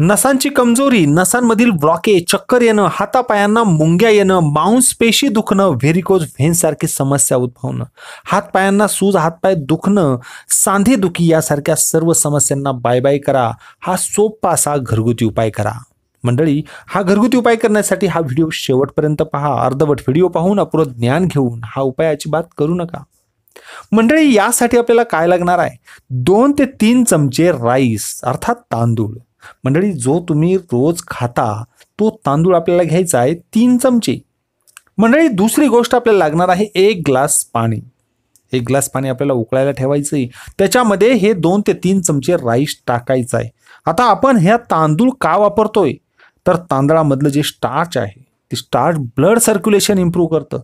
नसांची कमजोरी नसांमधील ब्लॉके चक्कर येणं हातापायांना मुंग्या येणं मांस पेशी दुखणं व्हेरिकोज व्हेनसारखी समस्या उद्भवणं हातपायांना सूज हातपाय दुखणं दुखी यासारख्या सर्व समस्यांना बाय बाय करा हा सोपा असा घरगुती उपाय करा मंडळी हा घरगुती उपाय करण्यासाठी हा व्हिडिओ शेवटपर्यंत पहा अर्धवट व्हिडिओ पाहून अपुरं ज्ञान घेऊन हा उपायाची बात करू नका मंडळी यासाठी आपल्याला काय लागणार आहे दोन ते तीन चमचे राईस अर्थात तांदूळ मंडळी जो तुम्ही रोज खाता तो तांदूळ आपल्याला घ्यायचा आहे तीन चमचे मंडळी दुसरी गोष्ट आपल्याला लागणार आहे एक ग्लास पाणी एक ग्लास पाणी आपल्याला उकळायला ठेवायचं आहे त्याच्यामध्ये हे दोन ते तीन चमचे राईस टाकायचं आहे आता आपण ह्या तांदूळ का वापरतोय तर तांदळामधलं जे स्टार्च आहे ते स्टार्च ब्लड सर्क्युलेशन इम्प्रूव्ह करतं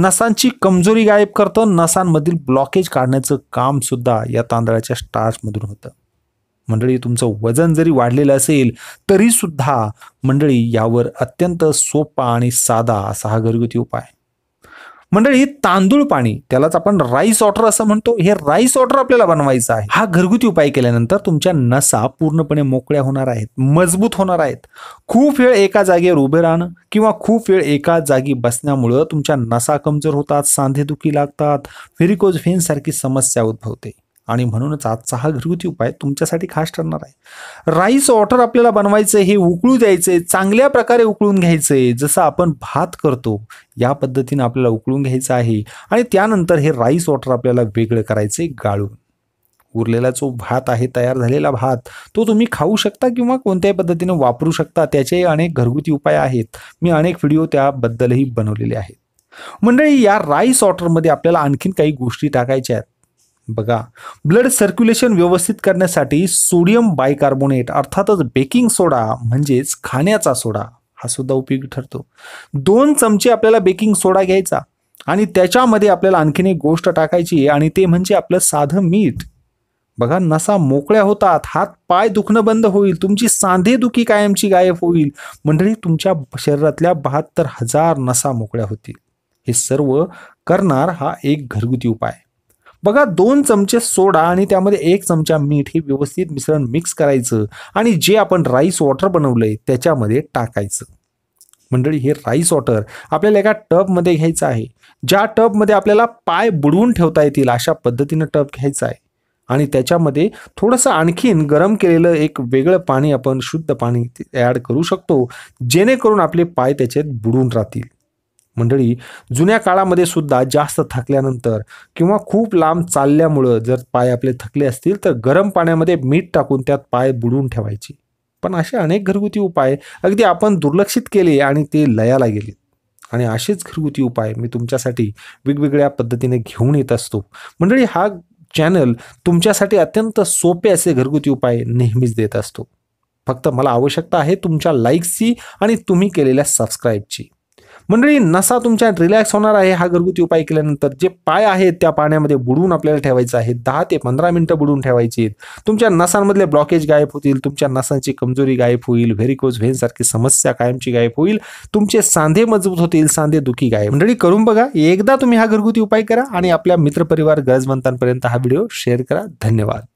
नसांची कमजोरी गायब करतं नसांमधील ब्लॉकेज काढण्याचं सुद्धा या तांदळाच्या स्टार्चमधून होतं मंडळी तुमचं वजन जरी वाढलेलं असेल तरी सुद्धा मंडळी यावर अत्यंत सोपा आणि साधा असा हा घरगुती उपाय मंडळी तांदूळ पाणी त्यालाच आपण राईस वॉटर असं म्हणतो हे राईस वॉटर आपल्याला बनवायचं आहे हा घरगुती उपाय केल्यानंतर तुमच्या नसा पूर्णपणे मोकळ्या होणार आहेत मजबूत होणार आहेत खूप वेळ एका जागेवर उभे राहणं किंवा खूप वेळ एका जागी बसण्यामुळं तुमच्या नसा कमजोर होतात सांधेदुखी लागतात फिरिकोज फेन सारखी समस्या उद्भवते आणि म्हणूनच आजचा हा घरगुती उपाय तुमच्यासाठी खास ठरणार आहे राईस वॉटर आपल्याला बनवायचं हे उकळू द्यायचे चांगल्या प्रकारे उकळून घ्यायचे जसं आपण भात करतो या पद्धतीने आपल्याला उकळून घ्यायचं आहे आणि त्यानंतर हे राईस वॉटर आपल्याला वेगळं करायचे गाळून उरलेला जो भात आहे तयार झालेला भात तो तुम्ही खाऊ शकता किंवा कोणत्याही पद्धतीने वापरू शकता त्याचे अनेक घरगुती उपाय आहेत मी अनेक व्हिडिओ त्याबद्दलही बनवलेले आहेत मंडळी या राईस वॉटरमध्ये आपल्याला आणखीन काही गोष्टी टाकायच्या आहेत बघा ब्लड सर्क्युलेशन व्यवस्थित करण्यासाठी सोडियम बायकार्बोनेट अर्थातच बेकिंग सोडा म्हणजेच खाण्याचा सोडा हा सुद्धा उपयोगी ठरतो दोन चमचे आपल्याला बेकिंग सोडा घ्यायचा आणि त्याच्यामध्ये आपल्याला आणखीन एक गोष्ट टाकायची आणि ते म्हणजे आपलं साधं मीठ बघा नसा मोकळ्या होतात हात पाय दुखणं बंद होईल तुमची सांधे दुखी कायमची गायब होईल मंडळी तुमच्या शरीरातल्या बहात्तर हजार नसा मोकळ्या होतील हे सर्व करणार हा एक घरगुती उपाय बघा दोन चमचे सोडा आणि त्यामध्ये एक चमचा मीठ हे व्यवस्थित मिश्रण मिक्स करायचं आणि जे आपण राईस वॉटर बनवलंय त्याच्यामध्ये टाकायचं मंडळी हे राईस वॉटर आपल्याला एका टबमध्ये घ्यायचं आहे ज्या टबमध्ये आपल्याला पाय बुडवून ठेवता येतील अशा पद्धतीनं टब घ्यायचा आहे आणि त्याच्यामध्ये थोडंसं आणखीन गरम केलेलं एक वेगळं पाणी आपण शुद्ध पाणी ॲड करू शकतो जेणेकरून आपले पाय त्याच्यात बुडून राहतील मंडळी जुन्या काळामध्ये सुद्धा जास्त थकल्यानंतर किंवा खूप लांब चालल्यामुळं जर पाय आपले थकले असतील तर गरम पाण्यामध्ये मीठ टाकून त्यात पाय बुडवून ठेवायचे पण असे अनेक घरगुती उपाय अगदी आपण दुर्लक्षित केले आणि ते लयाला गेले आणि असेच घरगुती उपाय मी तुमच्यासाठी वेगवेगळ्या पद्धतीने घेऊन येत असतो मंडळी हा चॅनल तुमच्यासाठी अत्यंत सोपे असे घरगुती उपाय नेहमीच देत असतो फक्त मला आवश्यकता आहे तुमच्या लाईक्सची आणि तुम्ही केलेल्या सबस्क्राईबची मंडळी नसा तुमच्या रिलॅक्स होणार आहे हा घरगुती उपाय केल्यानंतर जे पाय आहेत त्या पाण्यामध्ये बुडवून आपल्याला ठेवायचं आहे दहा ते पंधरा मिनिटं बुडून ठेवायची आहेत तुमच्या नसांमधले ब्लॉकेज गायब होतील तुमच्या नसांची कमजोरी गायब होईल व्हेरिकोज व्हेन सारखी समस्या कायमची गायब होईल तुमचे सांधे मजबूत होतील सांधे दुखी गायब मंडळी करून बघा एकदा तुम्ही हा घरगुती उपाय करा आणि आपल्या मित्रपरिवार गरजवंतांपर्यंत हा व्हिडिओ शेअर करा धन्यवाद